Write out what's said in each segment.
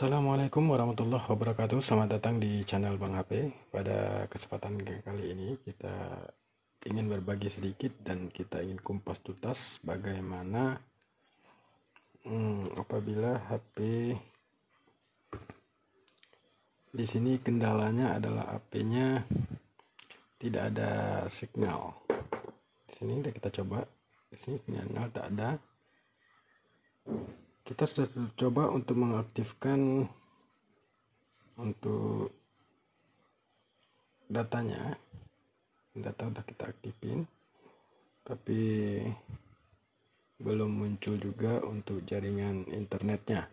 Assalamualaikum warahmatullahi wabarakatuh Selamat datang di channel Bang HP Pada kesempatan kali ini Kita ingin berbagi sedikit Dan kita ingin kumpas tutas Bagaimana hmm, Apabila HP Di sini kendalanya adalah HP-nya Tidak ada signal Di sini kita coba Di sini sinyal tak ada kita sudah coba untuk mengaktifkan untuk datanya data sudah kita aktifin tapi belum muncul juga untuk jaringan internetnya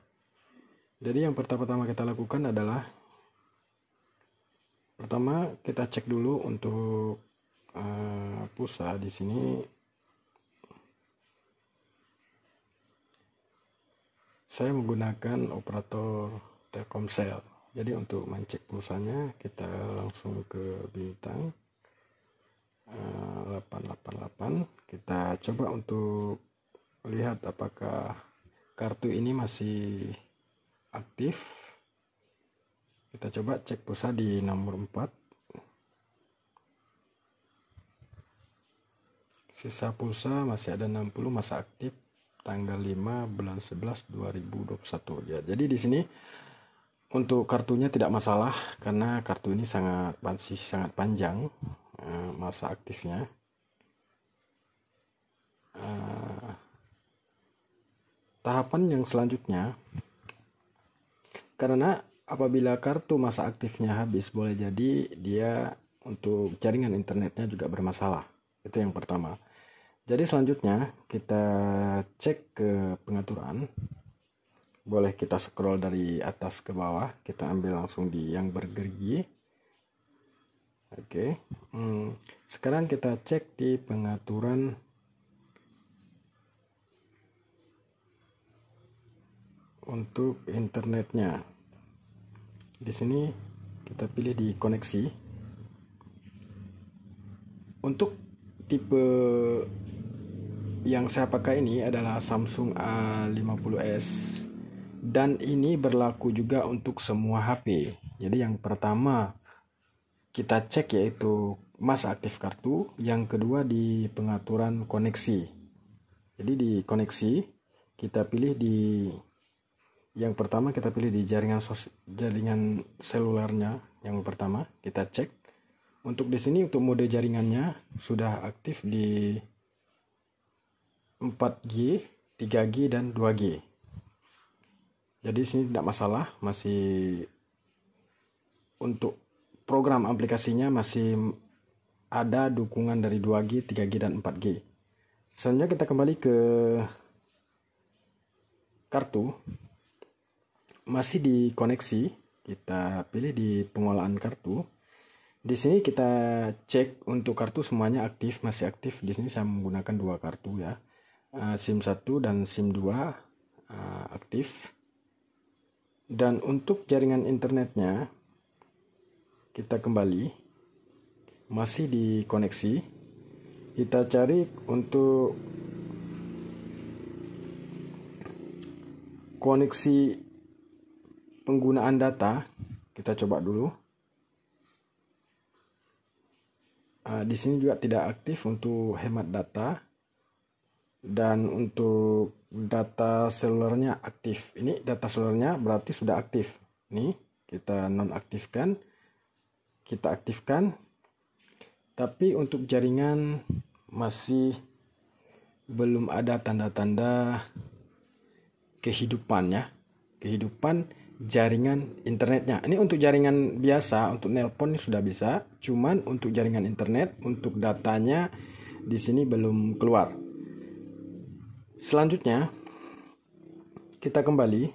jadi yang pertama-tama kita lakukan adalah pertama kita cek dulu untuk uh, pulsa di sini saya menggunakan operator Telkomsel jadi untuk mencek pulsanya kita langsung ke bintang 888 eh, kita coba untuk lihat apakah kartu ini masih aktif kita coba cek pulsa di nomor 4 sisa pulsa masih ada 60 masa aktif tanggal 5 bulan 11 2021 ya jadi di sini untuk kartunya tidak masalah karena kartu ini sangat masih sangat panjang eh, masa aktifnya eh, tahapan yang selanjutnya karena apabila kartu masa aktifnya habis boleh jadi dia untuk jaringan internetnya juga bermasalah itu yang pertama jadi selanjutnya kita cek ke pengaturan boleh kita scroll dari atas ke bawah kita ambil langsung di yang bergerigi oke okay. hmm. sekarang kita cek di pengaturan untuk internetnya di sini kita pilih di koneksi untuk tipe yang saya pakai ini adalah Samsung A50s dan ini berlaku juga untuk semua HP. Jadi yang pertama kita cek yaitu masa aktif kartu, yang kedua di pengaturan koneksi. Jadi di koneksi kita pilih di yang pertama kita pilih di jaringan sos, jaringan selulernya yang pertama kita cek untuk di sini untuk mode jaringannya sudah aktif di 4G, 3G dan 2G. Jadi sini tidak masalah, masih untuk program aplikasinya masih ada dukungan dari 2G, 3G dan 4G. Selanjutnya kita kembali ke kartu. Masih di koneksi, kita pilih di pengolahan kartu. Di sini kita cek untuk kartu semuanya aktif, masih aktif. Di sini saya menggunakan dua kartu ya. Eh, SIM 1 dan SIM 2 eh, aktif. Dan untuk jaringan internetnya kita kembali masih di koneksi. Kita cari untuk koneksi penggunaan data kita coba dulu eh, di sini juga tidak aktif untuk hemat data dan untuk data selulernya aktif ini data selulernya berarti sudah aktif ini kita nonaktifkan, kita aktifkan tapi untuk jaringan masih belum ada tanda-tanda kehidupannya kehidupan jaringan internetnya ini untuk jaringan biasa untuk nelpon sudah bisa cuman untuk jaringan internet untuk datanya di sini belum keluar Selanjutnya, kita kembali.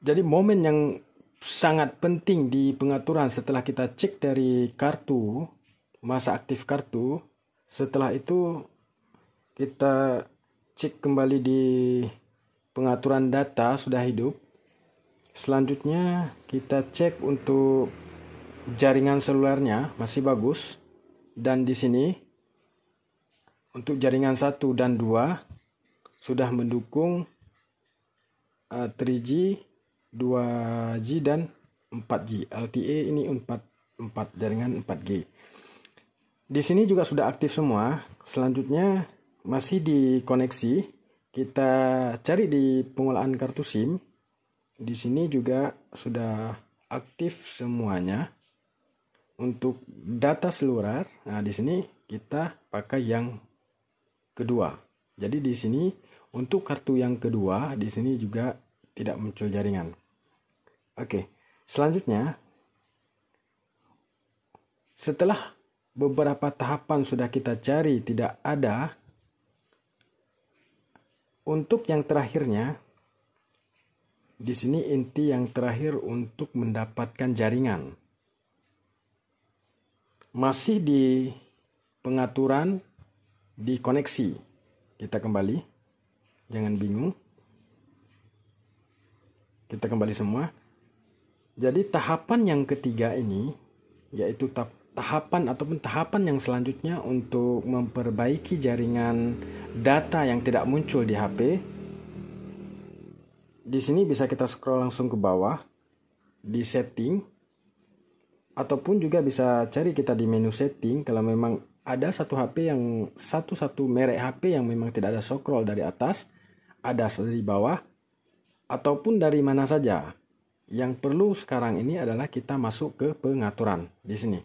Jadi momen yang sangat penting di pengaturan setelah kita cek dari kartu, masa aktif kartu, setelah itu kita cek kembali di pengaturan data sudah hidup. Selanjutnya kita cek untuk jaringan selulernya masih bagus dan di sini untuk jaringan 1 dan 2 sudah mendukung uh, 3G, 2G dan 4G. LTE ini 4 4 jaringan 4G. Di sini juga sudah aktif semua. Selanjutnya masih di koneksi, kita cari di pengolahan kartu SIM. Di sini juga sudah aktif semuanya. Untuk data seluler, nah di sini kita pakai yang kedua. Jadi di sini untuk kartu yang kedua di sini juga tidak muncul jaringan. Oke, selanjutnya setelah beberapa tahapan sudah kita cari tidak ada untuk yang terakhirnya di sini inti yang terakhir untuk mendapatkan jaringan. Masih di pengaturan di koneksi. Kita kembali. Jangan bingung. Kita kembali semua. Jadi tahapan yang ketiga ini yaitu tahapan ataupun tahapan yang selanjutnya untuk memperbaiki jaringan data yang tidak muncul di HP. Di sini bisa kita scroll langsung ke bawah di setting ataupun juga bisa cari kita di menu setting kalau memang ada satu HP yang satu-satu merek HP yang memang tidak ada scroll dari atas, ada dari bawah, ataupun dari mana saja. Yang perlu sekarang ini adalah kita masuk ke pengaturan di sini.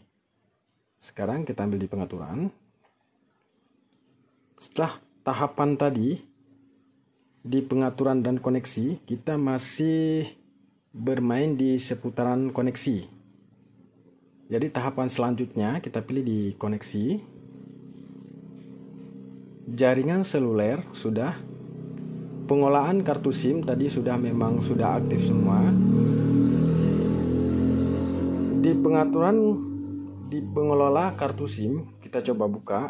Sekarang kita ambil di pengaturan. Setelah tahapan tadi di pengaturan dan koneksi, kita masih bermain di seputaran koneksi jadi tahapan selanjutnya kita pilih di koneksi. Jaringan seluler sudah. Pengolahan kartu SIM tadi sudah memang sudah aktif semua. Di pengaturan di pengelola kartu SIM kita coba buka.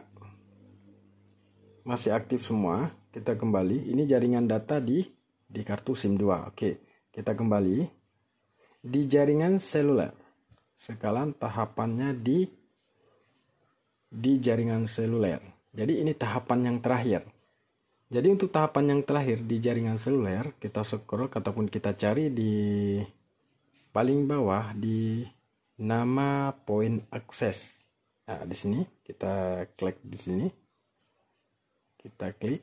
Masih aktif semua. Kita kembali. Ini jaringan data di di kartu SIM 2. Oke, kita kembali di jaringan seluler sekalian tahapannya di di jaringan seluler. Jadi ini tahapan yang terakhir. Jadi untuk tahapan yang terakhir di jaringan seluler, kita scroll ataupun kita cari di paling bawah di nama point akses. Nah, di sini kita klik di sini. Kita klik.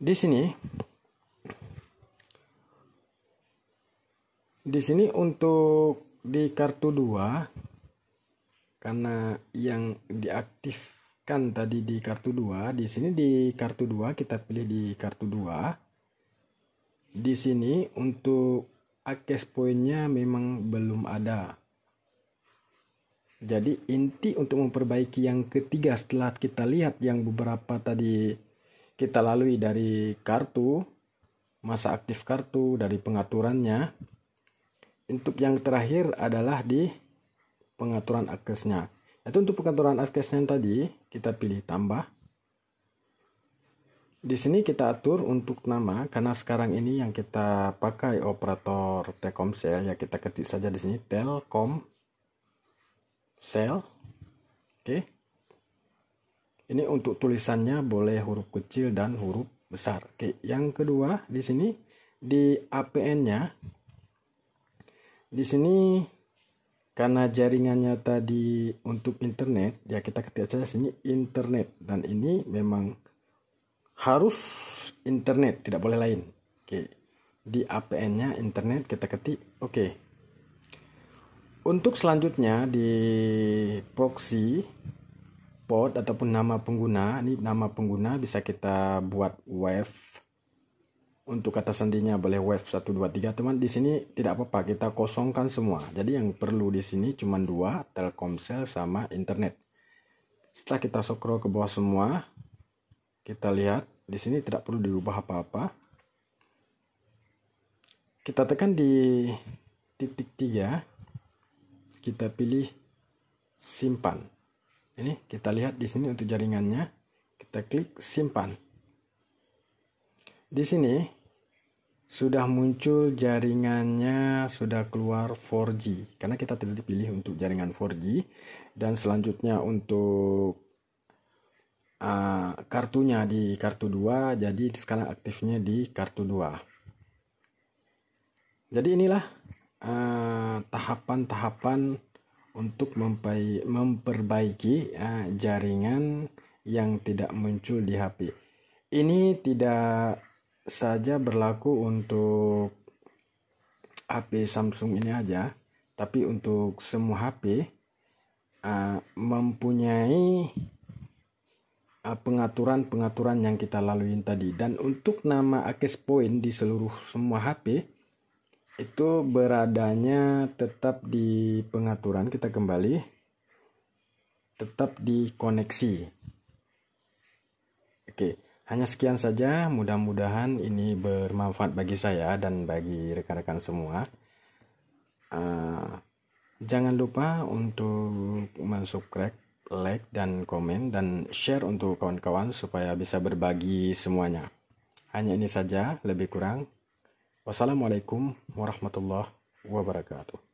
Di sini di sini untuk di kartu 2 karena yang diaktifkan tadi di kartu 2 di sini di kartu 2 kita pilih di kartu 2 di sini untuk akses poinnya memang belum ada jadi inti untuk memperbaiki yang ketiga setelah kita lihat yang beberapa tadi kita lalui dari kartu masa aktif kartu dari pengaturannya untuk yang terakhir adalah di pengaturan aksesnya itu untuk pengaturan aksesnya tadi kita pilih tambah di sini kita atur untuk nama karena sekarang ini yang kita pakai operator Telkomsel ya kita ketik saja di sini Telkom Sel. Oke. Ini untuk tulisannya boleh huruf kecil dan huruf besar. Oke, yang kedua di sini di APN-nya di sini karena jaringannya tadi untuk internet ya kita ketik saja sini internet dan ini memang harus internet tidak boleh lain oke di APN nya internet kita ketik oke untuk selanjutnya di proxy port ataupun nama pengguna ini nama pengguna bisa kita buat wave untuk kata sandinya boleh wave 1 2 3 teman di sini tidak apa-apa kita kosongkan semua jadi yang perlu di sini cuma dua Telkomsel sama internet setelah kita scroll ke bawah semua kita lihat di sini tidak perlu diubah apa-apa kita tekan di titik 3 kita pilih simpan ini kita lihat di sini untuk jaringannya kita klik simpan di sini sudah muncul jaringannya sudah keluar 4G karena kita tidak dipilih untuk jaringan 4G dan selanjutnya untuk uh, kartunya di kartu 2 jadi sekarang aktifnya di kartu 2 jadi inilah ah, tahapan-tahapan uh, untuk memperbaiki uh, jaringan yang tidak muncul di HP. Ini tidak saja berlaku untuk HP Samsung ini aja tapi untuk semua HP uh, ah, mempunyai ah, pengaturan-pengaturan uh, yang kita laluin tadi dan untuk nama access point di seluruh semua HP itu beradanya tetap di pengaturan kita kembali tetap di koneksi oke okay. Hanya sekian saja, mudah-mudahan ini bermanfaat bagi saya dan bagi rekan-rekan semua. Uh, jangan lupa untuk mensubscribe, like, dan komen, dan share untuk kawan-kawan supaya bisa berbagi semuanya. Hanya ini saja, lebih kurang. Wassalamualaikum warahmatullahi wabarakatuh.